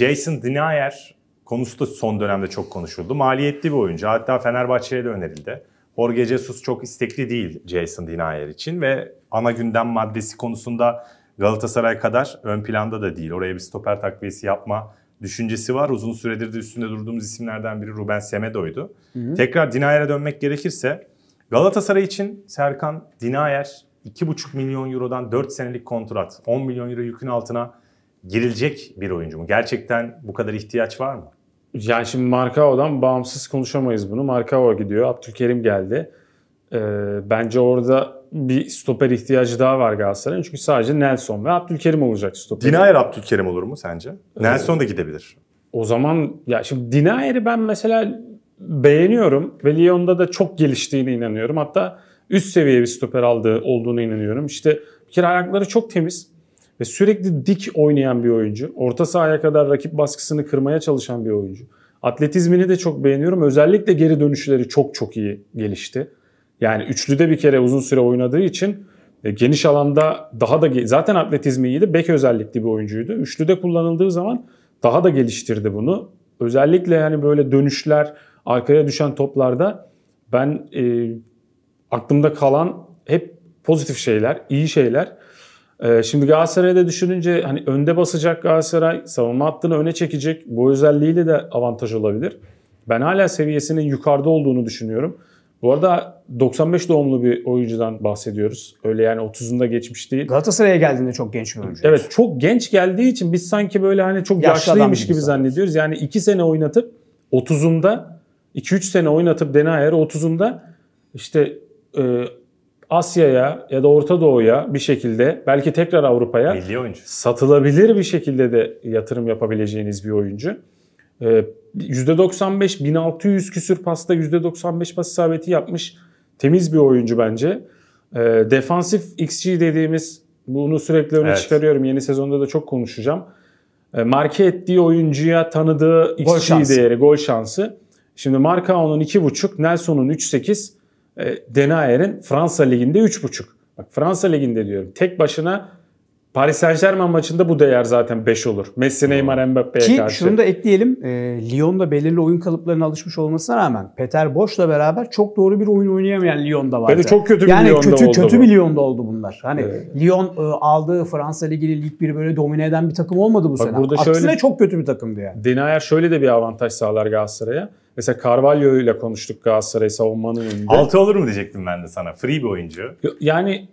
Jason Dinayer konusu da son dönemde çok konuşuldu. Maliyetli bir oyuncu. Hatta Fenerbahçe'ye de önerildi. Jorge Jesus çok istekli değil Jason Dinayer için ve ana gündem maddesi konusunda Galatasaray kadar ön planda da değil. Oraya bir stoper takviyesi yapma düşüncesi var. Uzun süredir de üstünde durduğumuz isimlerden biri Ruben Semedo'ydu. Tekrar Dinayer'e dönmek gerekirse Galatasaray için Serkan Dinayer 2,5 milyon eurodan 4 senelik kontrat, 10 milyon euro yükün altına girilecek bir oyuncu mu? Gerçekten bu kadar ihtiyaç var mı? Yani şimdi Markao'dan bağımsız konuşamayız bunu. Markao gidiyor, Abdülkerim geldi. Ee, bence orada bir stoper ihtiyacı daha var Galatasaray'ın. Çünkü sadece Nelson ve Abdülkerim olacak stoper. Dinayer Abdülkerim olur mu sence? Ee, Nelson da gidebilir. O zaman ya şimdi Dinayer'i ben mesela beğeniyorum ve Lyon'da da çok geliştiğine inanıyorum. Hatta üst seviye bir stoper aldığı olduğunu inanıyorum. İşte bir kere ayakları çok temiz ve sürekli dik oynayan bir oyuncu. Orta sahaya kadar rakip baskısını kırmaya çalışan bir oyuncu. Atletizmini de çok beğeniyorum. Özellikle geri dönüşleri çok çok iyi gelişti. Yani üçlüde bir kere uzun süre oynadığı için e, geniş alanda daha da zaten atletizmi iyiydi. Bek özellikli bir oyuncuydu. Üçlüde kullanıldığı zaman daha da geliştirdi bunu. Özellikle hani böyle dönüşler, arkaya düşen toplarda ben e, aklımda kalan hep pozitif şeyler, iyi şeyler. Ee, şimdi Galatasaray'da düşününce hani önde basacak Galatasaray, savunma hattını öne çekecek. Bu özelliğiyle de avantaj olabilir. Ben hala seviyesinin yukarıda olduğunu düşünüyorum. Bu arada 95 doğumlu bir oyuncudan bahsediyoruz. Öyle yani 30'unda geçmiş değil. Galatasaray'a geldiğinde çok genç bir oyuncu. Evet çok genç geldiği için biz sanki böyle hani çok Yaşlı yaşlıymış gibi, gibi zannediyoruz. Yani 2 sene oynatıp 30'unda 2-3 sene oynatıp Denayer 30'unda işte e, Asya'ya ya da Orta Doğu'ya bir şekilde belki tekrar Avrupa'ya satılabilir bir şekilde de yatırım yapabileceğiniz bir oyuncu. Ee, %95 1600 küsür pasta %95 pas isabeti yapmış temiz bir oyuncu bence. Ee, defansif XG dediğimiz bunu sürekli öne evet. çıkarıyorum. Yeni sezonda da çok konuşacağım. Ee, marke ettiği oyuncuya tanıdığı XG gol değeri, gol şansı. Şimdi Marka Markao'nun 2.5, Nelson'un 3.8 e, Denayer'in Fransa Ligi'nde 3.5. Bak Fransa Ligi'nde diyorum. Tek başına Paris Saint Germain maçında bu değer zaten 5 olur. Messi, Neymar, Mbappe'ye karşı. Ki şunu da ekleyelim. E, Lyon'da belirli oyun kalıplarına alışmış olmasına rağmen Peter Boschla beraber çok doğru bir oyun oynayamayan Lyon'da vardı. Bence çok kötü bir yani Lyon'da kötü, oldu. Yani kötü bu. bir Lyon'da oldu bunlar. Hani evet. Lyon e, aldığı Fransa Ligi'ni ilk bir böyle domine eden bir takım olmadı bu Bak sene. Burada Aksine şöyle, çok kötü bir takımdı yani. Denayer şöyle de bir avantaj sağlar Galatasaray'a. Mesela Carvalho ile konuştuk Galatasaray savunmanın önünde. 6 olur mu diyecektim ben de sana. Free bir oyuncu. Yani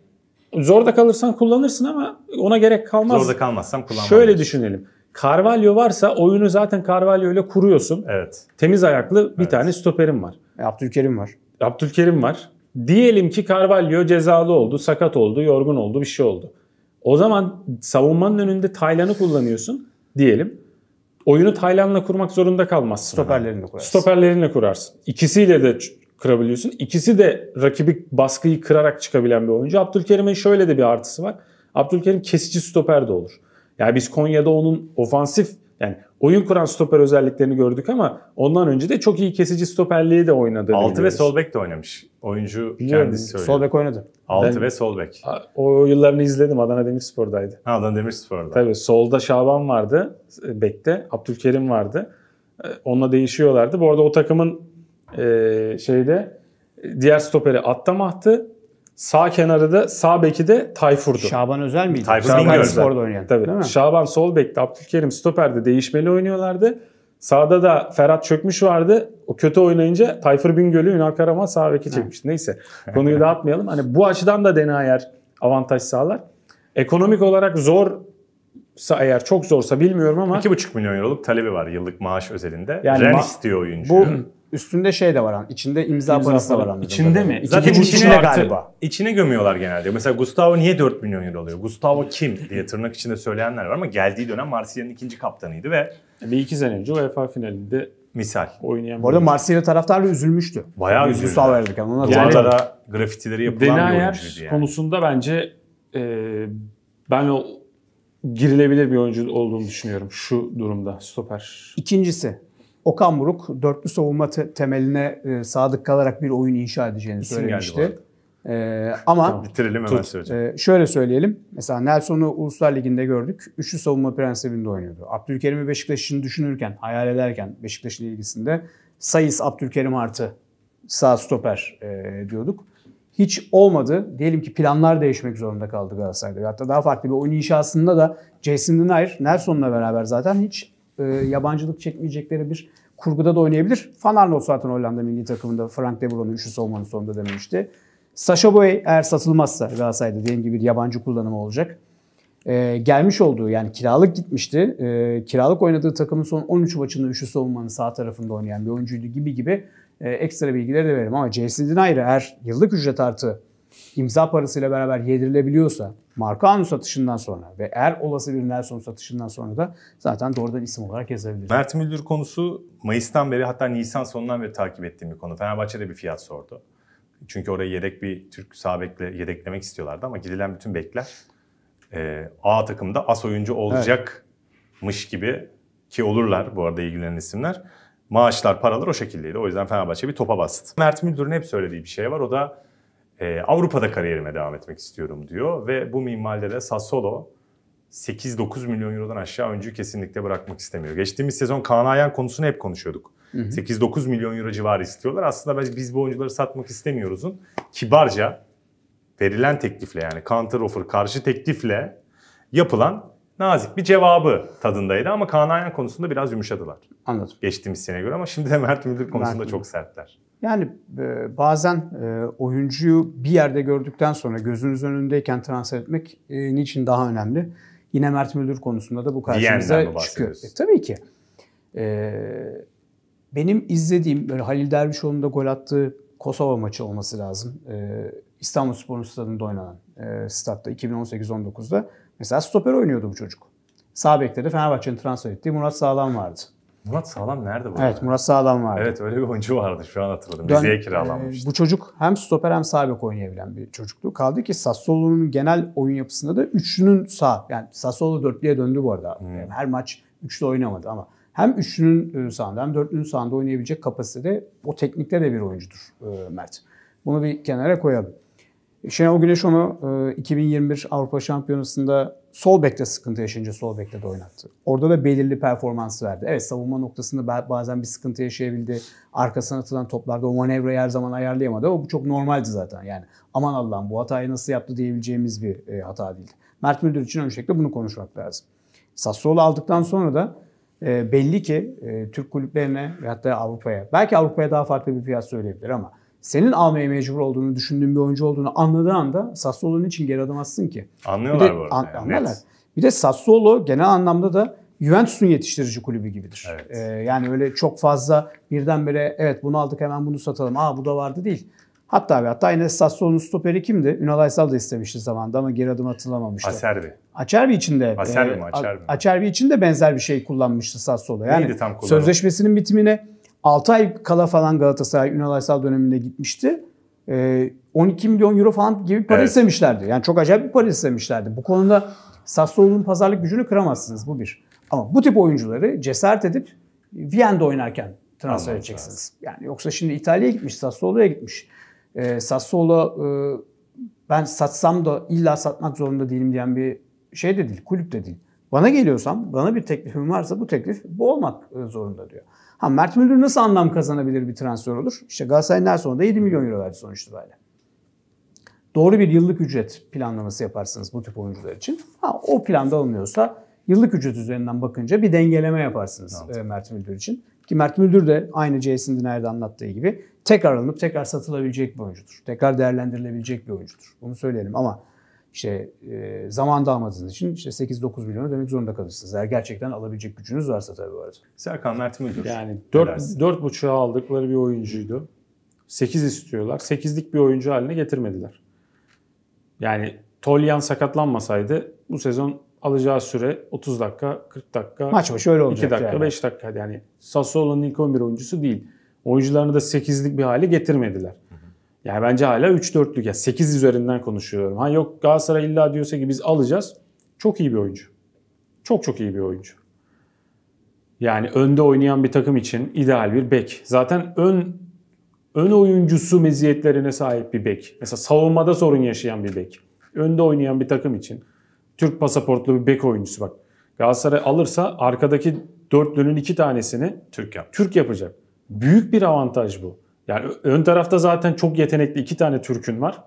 zor da kalırsan kullanırsın ama ona gerek kalmaz. Zor da kalmazsam kullanmam. Şöyle düşünelim. Carvalho varsa oyunu zaten Carvalho ile kuruyorsun. Evet. Temiz ayaklı bir evet. tane stoperim var. E, Abdülkerim var. Abdülkerim var. Diyelim ki Carvalho cezalı oldu, sakat oldu, yorgun oldu, bir şey oldu. O zaman savunmanın önünde Taylan'ı kullanıyorsun diyelim oyunu Taylan'la kurmak zorunda kalmazsın. Stoperlerinle kurarsın. Stoperlerinle kurarsın. İkisiyle de kırabiliyorsun. İkisi de rakibi baskıyı kırarak çıkabilen bir oyuncu. Abdülkerim'in şöyle de bir artısı var. Abdülkerim kesici stoper de olur. Yani biz Konya'da onun ofansif yani oyun kuran stoper özelliklerini gördük ama ondan önce de çok iyi kesici stoperliği de oynadı. 6 ve sol bek de oynamış. Oyuncu Biliyorum, kendisi söylüyor. Sol bek oynadı. 6 ve sol bek. O yıllarını izledim. Adana Demirspor'daydı. Ha, Adana Demirspor'da. Tabii solda Şaban vardı e, bekte. Abdülkerim vardı. E, onunla değişiyorlardı. Bu arada o takımın e, şeyde e, diğer stoperi Attamaht'ı. Sağ kenarı da sağ beki de Tayfur'du. Şaban Özel miydi? Tayfur Şaban Spor'da oynayan. Tabii. Değil mi? Şaban sol bekte, Abdülkerim stoperde değişmeli oynuyorlardı. Sağda da Ferhat Çökmüş vardı. O kötü oynayınca Tayfur Bingöl'ü Ünal Karaman sağ beki çekmişti. Neyse konuyu dağıtmayalım. Hani bu açıdan da Denayer avantaj sağlar. Ekonomik olarak zor eğer çok zorsa bilmiyorum ama 2,5 milyon euroluk talebi var yıllık maaş özelinde. Yani Ren istiyor oyuncu. Bu Üstünde şey de var hani içinde imza, imza parası da var anladım. İçinde mi? İki Zaten içine, içine galiba. İçine gömüyorlar genelde. Mesela Gustavo niye 4 milyon euro alıyor? Gustavo kim diye tırnak içinde söyleyenler var ama geldiği dönem Marsilya'nın ikinci kaptanıydı ve bir iki sene önce UEFA finalinde misal oynayan. Bu arada Marsilya taraftarı üzülmüştü. Bayağı üzüldü. Gustavo verirken ona duvarlara grafitileri yapılan Denayer bir oyuncuydu yani. konusunda bence e, ben o girilebilir bir oyuncu olduğunu düşünüyorum şu durumda stoper. İkincisi Okan Buruk dörtlü savunma te- temeline e, sadık kalarak bir oyun inşa edeceğini İsim söylemişti. Ee, ama tamam, bitirelim hemen E, şöyle söyleyelim. Mesela Nelson'u Uluslar Ligi'nde gördük. Üçlü savunma prensibinde oynuyordu. Abdülkerim'i Beşiktaş'ın düşünürken, hayal ederken Beşiktaş'ın ilgisinde sayıs Abdülkerim artı sağ stoper e, diyorduk. Hiç olmadı. Diyelim ki planlar değişmek zorunda kaldı Galatasaray'da. Hatta daha farklı bir oyun inşasında da Jason Denayer Nelson'la beraber zaten hiç e, yabancılık çekmeyecekleri bir kurguda da oynayabilir. Van Arnold zaten Hollanda milli takımında Frank de Boer'un üçlü savunmanın sonunda denemişti. Sasha Boy eğer satılmazsa Galatasaray'da dediğim gibi bir yabancı kullanımı olacak. Ee, gelmiş olduğu yani kiralık gitmişti. Ee, kiralık oynadığı takımın son 13 maçında üçlü savunmanın sağ tarafında oynayan bir oyuncuydu gibi gibi e, ekstra bilgileri de veririm. Ama Jason Denayer eğer yıllık ücret artı imza parasıyla beraber yedirilebiliyorsa marka anı satışından sonra ve eğer olası bir Nelson satışından sonra da zaten doğrudan isim olarak yazabiliriz. Mert Müldür konusu Mayıs'tan beri hatta Nisan sonundan beri takip ettiğim bir konu. Fenerbahçe'de bir fiyat sordu. Çünkü oraya yedek bir Türk sağ yedeklemek istiyorlardı ama gidilen bütün bekler e, A takımda as oyuncu olacakmış evet. gibi ki olurlar bu arada ilgilenen isimler. Maaşlar, paralar o şekildeydi. O yüzden Fenerbahçe bir topa bastı. Mert Müldür'ün hep söylediği bir şey var. O da e, Avrupa'da kariyerime devam etmek istiyorum diyor ve bu minvalde de Sassolo 8-9 milyon eurodan aşağı oyuncuyu kesinlikle bırakmak istemiyor. Geçtiğimiz sezon Kaan Ayhan konusunu hep konuşuyorduk. 8-9 milyon euro civarı istiyorlar. Aslında biz, biz bu oyuncuları satmak istemiyoruzun kibarca verilen teklifle yani counter offer karşı teklifle yapılan nazik bir cevabı tadındaydı ama Kaan Ayhan konusunda biraz yumuşadılar. Anladım. Geçtiğimiz sene göre ama şimdi de Mert Müldür konusunda Mert çok sertler. Yani e, bazen e, oyuncuyu bir yerde gördükten sonra gözünüz önündeyken transfer etmek e, niçin daha önemli? Yine Mert Müldür konusunda da bu karşımıza çıkıyor. E, tabii ki. E, benim izlediğim böyle Halil Dervişoğlu'nun da gol attığı Kosova maçı olması lazım. E, İstanbul Spor'un stadında oynanan e, statta 2018-19'da mesela stoper oynuyordu bu çocuk. Sağ bekte de Fenerbahçe'nin transfer ettiği Murat Sağlam vardı. Murat Sağlam nerede bu? Evet Murat Sağlam vardı. Evet öyle bir oyuncu vardı şu an hatırladım. Dön, Rize'ye kiralanmıştı. E, ee, bu çocuk hem stoper hem sağ bek oynayabilen bir çocuktu. Kaldı ki Sassuolo'nun genel oyun yapısında da üçünün sağ. Yani Sassuolo dörtlüye döndü bu arada. Hmm. Yani her maç üçlü oynamadı ama hem üçünün e, sağında hem dörtlünün sağında oynayabilecek kapasitede o teknikte de bir oyuncudur e, Mert. Bunu bir kenara koyalım. Şenol Güneş onu 2021 e, Avrupa Şampiyonası'nda sol bekte sıkıntı yaşayınca sol bekte de oynattı. Orada da belirli performans verdi. Evet savunma noktasında bazen bir sıkıntı yaşayabildi. Arkasına atılan toplarda o manevrayı her zaman ayarlayamadı ama bu çok normaldi zaten. Yani aman Allah'ım bu hatayı nasıl yaptı diyebileceğimiz bir e, hata değildi. Mert Müldür için öncelikle bunu konuşmak lazım. Sassuolo aldıktan sonra da e, belli ki Türk kulüplerine ve hatta Avrupa'ya belki Avrupa'ya daha farklı bir fiyat söyleyebilir ama senin almaya mecbur olduğunu düşündüğün bir oyuncu olduğunu anladığı anda Sassuolo'nun için geri adım atsın ki. Anlıyorlar bir de, bu arada. An, Anlarlar. Evet. Bir de Sassuolo genel anlamda da Juventus'un yetiştirici kulübü gibidir. Evet. Ee, yani öyle çok fazla birdenbire evet bunu aldık hemen bunu satalım. Aa bu da vardı değil. Hatta ve hatta yine Sassuolo'nun stoperi kimdi? Ünal Aysal da istemişti zamanında ama geri adım atılamamıştı. Acerbi. Acerbi için de Acerbi, mi? E, Acerbi. Acerbi için de benzer bir şey kullanmıştı Sassuolo. Yani Neydi tam kullanım? sözleşmesinin bitimine 6 ay kala falan Galatasaray Ünal Aysal döneminde gitmişti. 12 ee, milyon euro falan gibi para evet. istemişlerdi. Yani çok acayip bir para istemişlerdi. Bu konuda Sassuolo'nun pazarlık gücünü kıramazsınız bu bir. Ama bu tip oyuncuları cesaret edip Viyana'da oynarken transfer Anladım, edeceksiniz. Abi. Yani yoksa şimdi İtalya'ya gitmiş, Sassuolo'ya gitmiş. E, Sassuolo e, ben satsam da illa satmak zorunda değilim diyen bir şey de değil, kulüp de değil. Bana geliyorsam, bana bir teklifim varsa bu teklif bu olmak e, zorunda diyor. Ha Mert Müldür nasıl anlam kazanabilir bir transfer olur? İşte Galatasaray'ın her sonunda 7 milyon euro verdi sonuç böyle. Doğru bir yıllık ücret planlaması yaparsınız bu tip oyuncular için. Ha, o planda olmuyorsa yıllık ücret üzerinden bakınca bir dengeleme yaparsınız evet. E, Mert Müldür için. Ki Mert Müldür de aynı C'sin Diner'de anlattığı gibi tekrar alınıp tekrar satılabilecek bir oyuncudur. Tekrar değerlendirilebilecek bir oyuncudur. Bunu söyleyelim ama işte e, zaman zamanda almadığınız için işte 8-9 milyonu demek zorunda kalırsınız. Eğer gerçekten alabilecek gücünüz varsa tabii bu arada. Serkan Mert Müldür. Yani 4 4.5'a aldıkları bir oyuncuydu. 8 istiyorlar. 8'lik bir oyuncu haline getirmediler. Yani Tolyan sakatlanmasaydı bu sezon alacağı süre 30 dakika, 40 dakika, maç başı öyle 2 dakika, yani. 5 dakika yani Sassuolo'nun ilk 11 oyuncusu değil. Oyuncularını da 8'lik bir hale getirmediler. Yani bence hala 3-4'lük ya 8 üzerinden konuşuyorum. Ha yok Galatasaray illa diyorsa ki biz alacağız. Çok iyi bir oyuncu. Çok çok iyi bir oyuncu. Yani önde oynayan bir takım için ideal bir bek. Zaten ön ön oyuncusu meziyetlerine sahip bir bek. Mesela savunmada sorun yaşayan bir bek. Önde oynayan bir takım için Türk pasaportlu bir bek oyuncusu bak. Galatasaray alırsa arkadaki dörtlünün iki tanesini Türk, yap. Türk yapacak. Büyük bir avantaj bu. Yani ön tarafta zaten çok yetenekli iki tane Türk'ün var.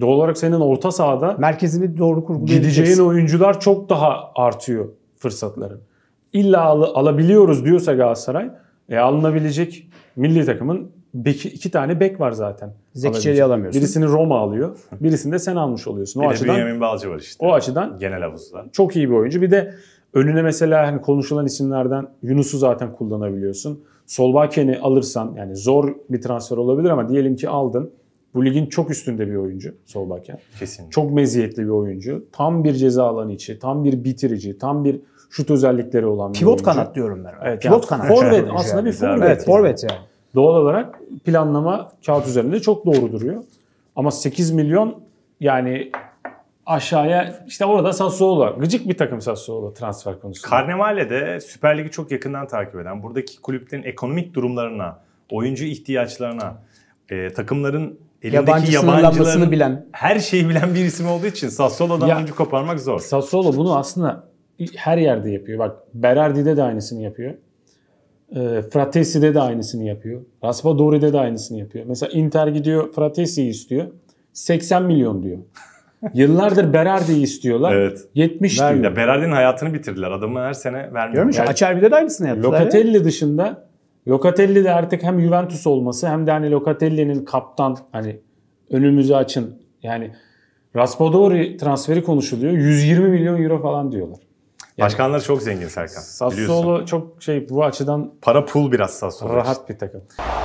Doğal olarak senin orta sahada merkezini doğru kurgulayacaksın. Gideceğin oyuncular çok daha artıyor fırsatların. İlla al- alabiliyoruz diyorsa Galatasaray e, alınabilecek milli takımın beki, iki tane bek var zaten. Zekiçeli Çelik'i alamıyorsun. Birisini Roma alıyor. Birisini de sen almış oluyorsun. O bir açıdan, de Bünyamin Balcı var işte. O açıdan genel havuzda. Çok iyi bir oyuncu. Bir de Önüne mesela hani konuşulan isimlerden Yunus'u zaten kullanabiliyorsun. Solbaken'i alırsan yani zor bir transfer olabilir ama diyelim ki aldın. Bu ligin çok üstünde bir oyuncu Solbakken. Kesin. Çok meziyetli bir oyuncu. Tam bir ceza alanı içi, tam bir bitirici, tam bir şut özellikleri olan bir Pivot oyuncu. kanat diyorum ben. Evet, Pivot yani kanat. Forvet aslında bir forvet. Evet, forvet yani. yani. Doğal olarak planlama kağıt üzerinde çok doğru duruyor. Ama 8 milyon yani aşağıya işte orada Sassuolo. Gıcık bir takım Sassuolo transfer konusunda. Karnevale Süper Lig'i çok yakından takip eden, buradaki kulüplerin ekonomik durumlarına, oyuncu ihtiyaçlarına, e, takımların elindeki Yabancısının yabancıların bilen. her şeyi bilen bir isim olduğu için Sassuolo'dan ya, oyuncu koparmak zor. Sassuolo bunu aslında her yerde yapıyor. Bak Berardi'de de aynısını yapıyor. E, Fratesi'de de aynısını yapıyor. Raspadori'de de aynısını yapıyor. Mesela Inter gidiyor Fratesi'yi istiyor. 80 milyon diyor. Yıllardır Berardi'yi istiyorlar. Evet. 70 Ver, diyor. Berardi'nin hayatını bitirdiler. Adamı her sene vermiyor. Görmüş yani, bir de aynısını yaptılar. Locatelli ya. dışında Locatelli de artık hem Juventus olması hem de hani Locatelli'nin kaptan hani önümüzü açın. Yani Raspadori transferi konuşuluyor. 120 milyon euro falan diyorlar. Yani, Başkanları çok zengin Serkan. Sassuolo biliyorsun. çok şey bu açıdan para pul biraz Sassuolo. Rahat bir takım.